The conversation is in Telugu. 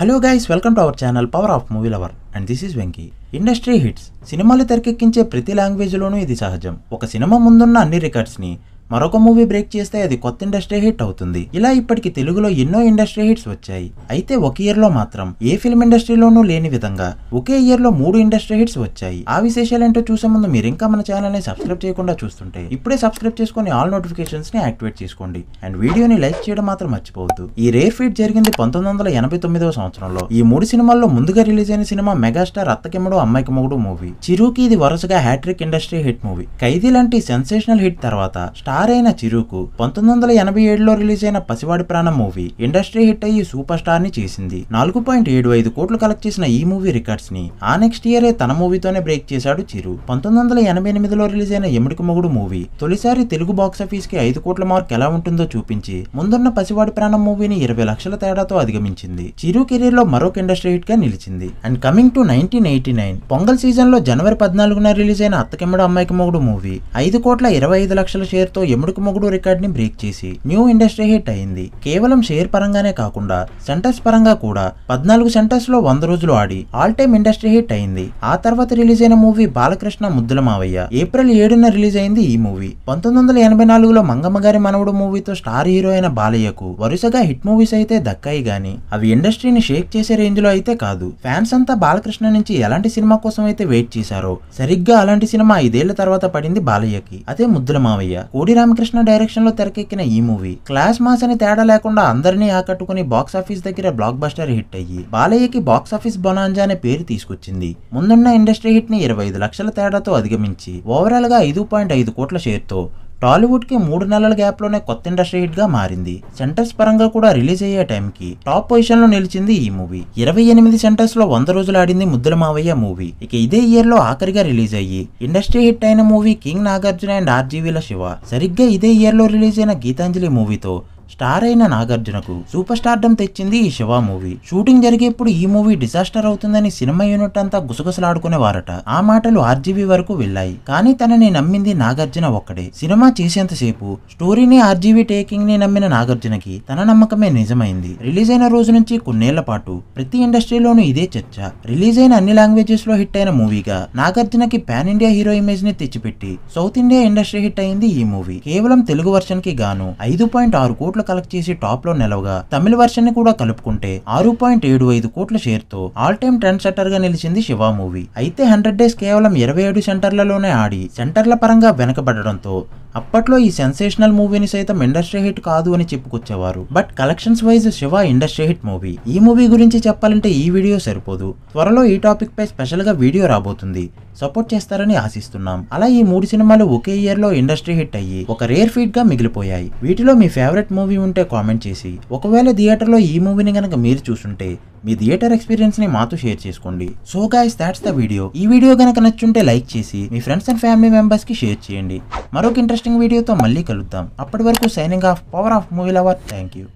hello guys welcome to our channel power of movie lover and this is Venky industry hits సినిమాలు తెరకెక్కించే ప్రతి లాంగ్వేజ్లోనూ ఇది సహజం ఒక సినిమా ముందున్న అన్ని రికార్డ్స్ని మరొక మూవీ బ్రేక్ చేస్తే అది కొత్త ఇండస్ట్రీ హిట్ అవుతుంది ఇలా ఇప్పటికి తెలుగులో ఎన్నో ఇండస్ట్రీ హిట్స్ వచ్చాయి అయితే ఒక ఇయర్ లో మాత్రం ఏ ఫిల్మ్ ఇండస్ట్రీలోనూ లేని విధంగా ఒకే ఇయర్ లో మూడు ఇండస్ట్రీ హిట్స్ వచ్చాయి ఆ విశేషాలేంటో చూసే ముందు మీరు ఇంకా మన ఛానల్ ని సబ్స్క్రైబ్ చేయకుండా చూస్తుంటే ఇప్పుడే సబ్స్క్రైబ్ చేసుకుని ఆల్ నోటిఫికేషన్స్ ని యాక్టివేట్ చేసుకోండి అండ్ వీడియోని లైక్ చేయడం మాత్రం మర్చిపోవద్దు ఈ రేర్ ఫీట్ జరిగింది పంతొమ్మిది వందల ఎనభై తొమ్మిదవ సంవత్సరంలో ఈ మూడు సినిమాల్లో ముందుగా రిలీజ్ అయిన సినిమా మెగాస్టార్ అత్తకిమ్మడు అమ్మాయికి మొగుడు మూవీ చిరుకి ఇది వరుసగా hattrick industry hit movie Khaidi లాంటి సెన్సేషనల్ హిట్ తర్వాత స్టార్ స్టార్ అయిన చిరుకు పంతొమ్మిది వందల ఎనభై ఏడులో రిలీజ్ అయిన Pasivadi Pranam movie industry hit అయ్యి సూపర్ స్టార్ ని చేసింది నాలుగు పాయింట్ ఏడు ఐదు కోట్లు కలెక్ట్ చేసిన ఈ మూవీ రికార్డ్స్ ని ఆ నెక్స్ట్ ఇయరే తన మూవీతోనే బ్రేక్ చేశాడు చిరు పంతొమ్మిది వందల ఎనభై ఎనిమిదిలో రిలీజ్ అయిన ఎముడికి మొగుడు మూవీ తొలిసారి తెలుగు బాక్స్ ఆఫీస్ కి ఐదు కోట్ల మార్క్ ఎలా ఉంటుందో చూపించి ముందున్న పసివాడి ప్రాణం మూవీని ఇరవై లక్షల తేడాతో అధిగమించింది చిరు కెరీర్ లో మరొక ఇండస్ట్రీ హిట్ గా నిలిచింది and coming to nineteen eighty nine Pongal season లో జనవరి పద్నాలుగున రిలీజ్ అయిన అత్తకెమ్మడు అమ్మాయికి మొగుడు మూవీ ఐదు కోట్ల ఇరవై ఐదు లక్షల షేర్ తో ఎముడుకు మొగుడు రికార్డ్ని బ్రేక్ చేసి న్యూ ఇండస్ట్రీ హిట్ అయింది కేవలం షేర్ పరంగానే కాకుండా సెంటర్స్ పరంగా కూడా పద్నాలుగు సెంటర్స్ లో వంద రోజులు ఆడి ఆల్ టైమ్ ఇండస్ట్రీ హిట్ అయింది ఆ తర్వాత రిలీజ్ అయిన మూవీ బాలకృష్ణ ముద్దుల మావయ్య ఏప్రిల్ ఏడున రిలీజ్ అయింది ఈ మూవీ పంతొమ్మిది వందల ఎనభై నాలుగులో మంగమ్మగారి మనవడు మూవీతో స్టార్ హీరో అయిన బాలయ్యకు వరుసగా హిట్ మూవీస్ అయితే దక్కాయి గాని అవి ఇండస్ట్రీని షేక్ చేసే రేంజ్ లో అయితే కాదు ఫ్యాన్స్ అంతా బాలకృష్ణ నుంచి ఎలాంటి సినిమా కోసం అయితే వెయిట్ చేశారో సరిగ్గా అలాంటి సినిమా ఐదేళ్ల తర్వాత పడింది బాలయ్యకి అదే ముద్దుల మావయ్య కోడి రామకృష్ణ లో తెరకెక్కిన ఈ మూవీ క్లాస్ మాస్ అని తేడా లేకుండా అందరినీ ఆకట్టుకుని బాక్స్ ఆఫీస్ దగ్గర బ్లాక్ బస్టర్ హిట్ అయ్యి బాలయ్యకి బాక్స్ ఆఫీస్ బొనాంజా అనే పేరు తీసుకొచ్చింది ముందున్న ఇండస్ట్రీ హిట్ ని ఇరవై ఐదు లక్షల తేడాతో అధిగమించి ఓవరాల్ గా ఐదు పాయింట్ ఐదు కోట్ల షేర్తో టాలీవుడ్కి మూడు నెలల గ్యాప్లోనే కొత్త ఇండస్ట్రీ హిట్గా మారింది సెంటర్స్ పరంగా కూడా రిలీజ్ అయ్యే టైంకి టాప్ పొజిషన్లో నిలిచింది ఈ మూవీ ఇరవై ఎనిమిది సెంటర్స్లో వంద రోజులు ఆడింది ముద్దుల మావయ్య మూవీ ఇక ఇదే ఇయర్లో ఆఖరిగా రిలీజ్ అయ్యి ఇండస్ట్రీ హిట్ అయిన మూవీ కింగ్ నాగార్జున అండ్ ఆర్జీవీల శివ సరిగ్గా ఇదే ఇయర్లో రిలీజ్ అయిన గీతాంజలి మూవీతో స్టార్ అయిన నాగార్జునకు సూపర్ డమ్ తెచ్చింది ఈ శివ మూవీ షూటింగ్ జరిగేప్పుడు ఈ మూవీ డిజాస్టర్ అవుతుందని సినిమా యూనిట్ అంతా గుసగుసలాడుకునేవారట ఆ మాటలు ఆర్జీవీ వరకు వెళ్ళాయి కానీ తనని నమ్మింది నాగార్జున ఒక్కడే సినిమా చేసేంతసేపు స్టోరీని ఆర్జీవీ టేకింగ్ ని నమ్మిన నాగార్జునకి తన నమ్మకమే నిజమైంది రిలీజ్ అయిన రోజు నుంచి కొన్నేళ్ల పాటు ప్రతి ఇండస్ట్రీలోనూ ఇదే చర్చ రిలీజ్ అయిన అన్ని లాంగ్వేజెస్ లో హిట్ అయిన మూవీగా నాగార్జునకి పాన్ ఇండియా హీరో ఇమేజ్ ని తెచ్చిపెట్టి సౌత్ ఇండియా ఇండస్ట్రీ హిట్ అయింది ఈ మూవీ కేవలం తెలుగు వర్షన్ కి గాను ఐదు పాయింట్ ఆరు కోట్ల కోట్లు కలెక్ట్ చేసి టాప్ లో నిలవగా తమిళ వర్షన్ ని కూడా కలుపుకుంటే ఆరు పాయింట్ ఏడు ఐదు కోట్ల షేర్ తో ఆల్ టైమ్ ట్రెండ్ సెట్టర్ గా నిలిచింది శివ మూవీ అయితే హండ్రెడ్ డేస్ కేవలం ఇరవై ఏడు సెంటర్లలోనే ఆడి సెంటర్ల పరంగా వెనకబడడంతో అప్పట్లో ఈ సెన్సేషనల్ మూవీని సైతం ఇండస్ట్రీ హిట్ కాదు అని చెప్పుకొచ్చేవారు but collections wise Shiva industry hit movie ఈ మూవీ గురించి చెప్పాలంటే ఈ వీడియో సరిపోదు త్వరలో ఈ టాపిక్ పై స్పెషల్ గా వీడియో రాబోతుంది సపోర్ట్ చేస్తారని ఆశిస్తున్నాం అలా ఈ మూడు సినిమాలు ఒకే ఇయర్ లో ఇండస్ట్రీ హిట్ అయ్యి ఒక రేర్ ఫీట్ గా మిగిలిపోయాయి వీటిలో మీ ఫేవరెట్ మూవీ ఉంటే కామెంట్ చేసి ఒకవేళ థియేటర్లో ఈ మూవీని గనక మీరు చూసుంటే మీ థియేటర్ ఎక్స్పీరియన్స్ ని మాతో షేర్ చేసుకోండి so guys that's the video ఈ వీడియో కనుక నచ్చుంటే లైక్ చేసి మీ ఫ్రెండ్స్ అండ్ ఫ్యామిలీ మెంబర్స్ కి షేర్ చేయండి మరొక ఇంట్రెస్టింగ్ వీడియోతో మళ్ళీ కలుద్దాం అప్పటి వరకు signing off power of movie lover thank you